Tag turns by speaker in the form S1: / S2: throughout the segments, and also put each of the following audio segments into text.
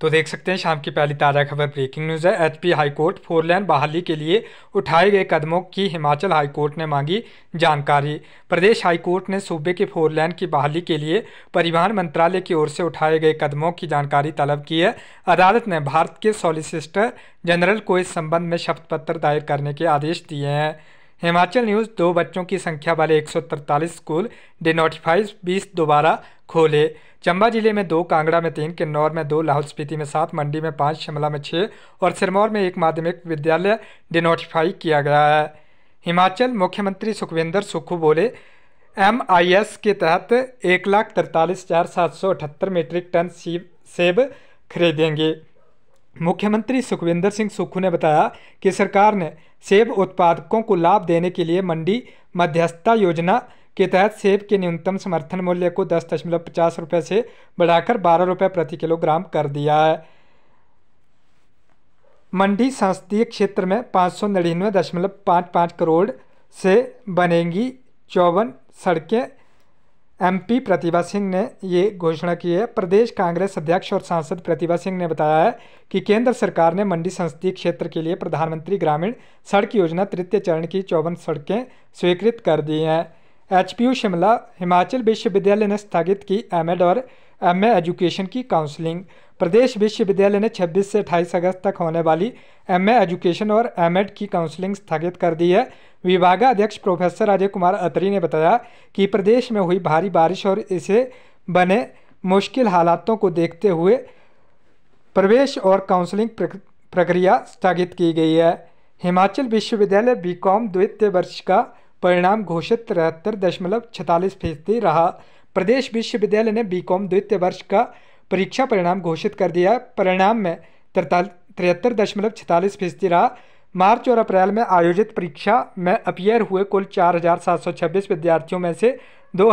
S1: तो देख सकते हैं शाम की पहली ताज़ा खबर ब्रेकिंग न्यूज़ है एचपी हाईकोर्ट फोर लेन बहाली के लिए उठाए गए कदमों की हिमाचल हाईकोर्ट ने मांगी जानकारी प्रदेश हाईकोर्ट ने सूबे के फोर लेन की बहाली के लिए परिवहन मंत्रालय की ओर से उठाए गए कदमों की जानकारी तलब की है अदालत ने भारत के सॉलिसिटर जनरल को इस संबंध में शपथ पत्र दायर करने के आदेश दिए हैं हिमाचल न्यूज़ दो बच्चों की संख्या वाले एक स्कूल डिनोटिफाइज बीस दोबारा खोले चंबा जिले में दो कांगड़ा में तीन किन्नौर में दो लाहौल स्पीति में सात मंडी में पाँच शिमला में छः और सिरमौर में एक माध्यमिक विद्यालय डिनोटिफाई किया गया है हिमाचल मुख्यमंत्री सुखविंदर सुक्खू बोले एम आई एस के तहत एक लाख तिरतालीस हज़ार सात सौ अठहत्तर मीट्रिक टन सेब खरीदेंगे मुख्यमंत्री सुखविंदर सिंह सुक्खू ने बताया कि सरकार ने सेब उत्पादकों को लाभ देने के लिए मंडी मध्यस्थता योजना के तहत सेब के न्यूनतम समर्थन मूल्य को दस दशमलव पचास रुपये से बढ़ाकर बारह रुपये प्रति किलोग्राम कर दिया है मंडी संसदीय क्षेत्र में पाँच सौ नड़िन्नवे दशमलव पाँच पाँच करोड़ से बनेंगी चौवन सड़कें एमपी प्रतिभा सिंह ने ये घोषणा की है प्रदेश कांग्रेस अध्यक्ष और सांसद प्रतिभा सिंह ने बताया है कि केंद्र सरकार ने मंडी संसदीय क्षेत्र के लिए प्रधानमंत्री ग्रामीण सड़क योजना तृतीय चरण की चौवन सड़कें स्वीकृत कर दी हैं एचपीयू शिमला हिमाचल विश्वविद्यालय ने स्थगित की एमएड और एमए एजुकेशन की काउंसलिंग प्रदेश विश्वविद्यालय ने 26 से 28 अगस्त तक होने वाली एमए एजुकेशन और एमएड की काउंसलिंग स्थगित कर दी है विभागाध्यक्ष प्रोफेसर अजय कुमार अत्री ने बताया कि प्रदेश में हुई भारी बारिश और इसे बने मुश्किल हालातों को देखते हुए प्रवेश और काउंसलिंग प्रक्रिया स्थगित की गई है हिमाचल विश्वविद्यालय बीकॉम द्वितीय वर्ष का परिणाम घोषित तिहत्तर दशमलव छतालीस फीसदी रहा प्रदेश विश्वविद्यालय ने बीकॉम द्वितीय वर्ष का परीक्षा परिणाम घोषित कर दिया परिणाम में तिहत्तर दशमलव छतालीस फीसदी रहा मार्च और अप्रैल में आयोजित परीक्षा में अपियर हुए कुल चार विद्यार्थियों में से दो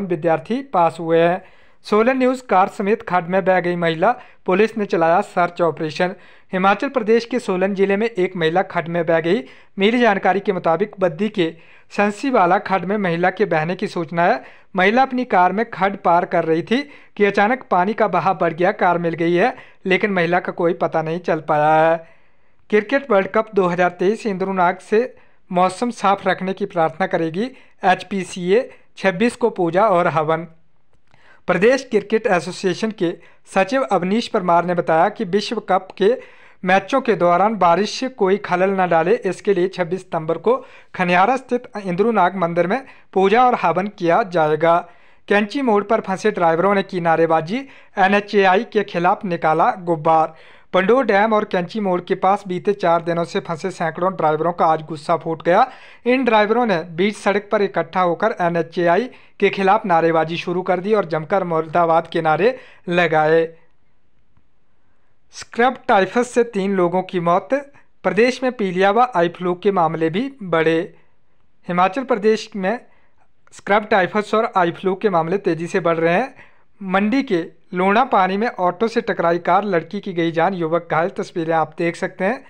S1: विद्यार्थी पास हुए हैं सोलन न्यूज कार समेत खड्ड में बह गई महिला पुलिस ने चलाया सर्च ऑपरेशन हिमाचल प्रदेश के सोलन जिले में एक महिला खड्ड में बह गई मिली जानकारी के मुताबिक बद्दी के संसीवाला खड्ड में महिला के बहने की सूचना है महिला अपनी कार में खड्ड पार कर रही थी कि अचानक पानी का बहाव बढ़ गया कार मिल गई है लेकिन महिला का कोई पता नहीं चल पाया है क्रिकेट वर्ल्ड कप 2023 हजार से मौसम साफ रखने की प्रार्थना करेगी एच छब्बीस को पूजा और हवन प्रदेश क्रिकेट एसोसिएशन के सचिव अवनीश परमार ने बताया कि विश्व कप के मैचों के दौरान बारिश कोई खलल न डाले इसके लिए 26 सितंबर को खनियारा स्थित इंद्रुनाग मंदिर में पूजा और हवन किया जाएगा कैंची मोड़ पर फंसे ड्राइवरों ने की नारेबाजी एनएचएआई के खिलाफ निकाला गुब्बार पंडोर डैम और कैंची मोड़ के पास बीते चार दिनों से फंसे सैकड़ों ड्राइवरों का आज गुस्सा फूट गया इन ड्राइवरों ने बीच सड़क पर इकट्ठा होकर एनएचएआई के खिलाफ नारेबाजी शुरू कर दी और जमकर मुर्दाबाद के नारे लगाए स्क्रब टाइफस से तीन लोगों की मौत प्रदेश में पीलिया व आई फ्लू के मामले भी बढ़े हिमाचल प्रदेश में स्क्रब टाइफस और आई फ्लू के मामले तेज़ी से बढ़ रहे हैं मंडी के लूणा पानी में ऑटो से टकराई कार लड़की की गई जान युवक घायल तस्वीरें आप देख सकते हैं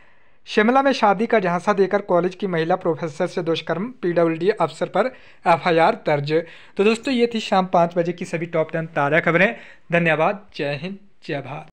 S1: शिमला में शादी का झांसा देकर कॉलेज की महिला प्रोफेसर से दुष्कर्म पीडब्ल्यूडी अफसर पर एफआईआर दर्ज तो दोस्तों ये थी शाम पाँच बजे की सभी टॉप टेन ताज़ा खबरें धन्यवाद जय हिंद जय भारत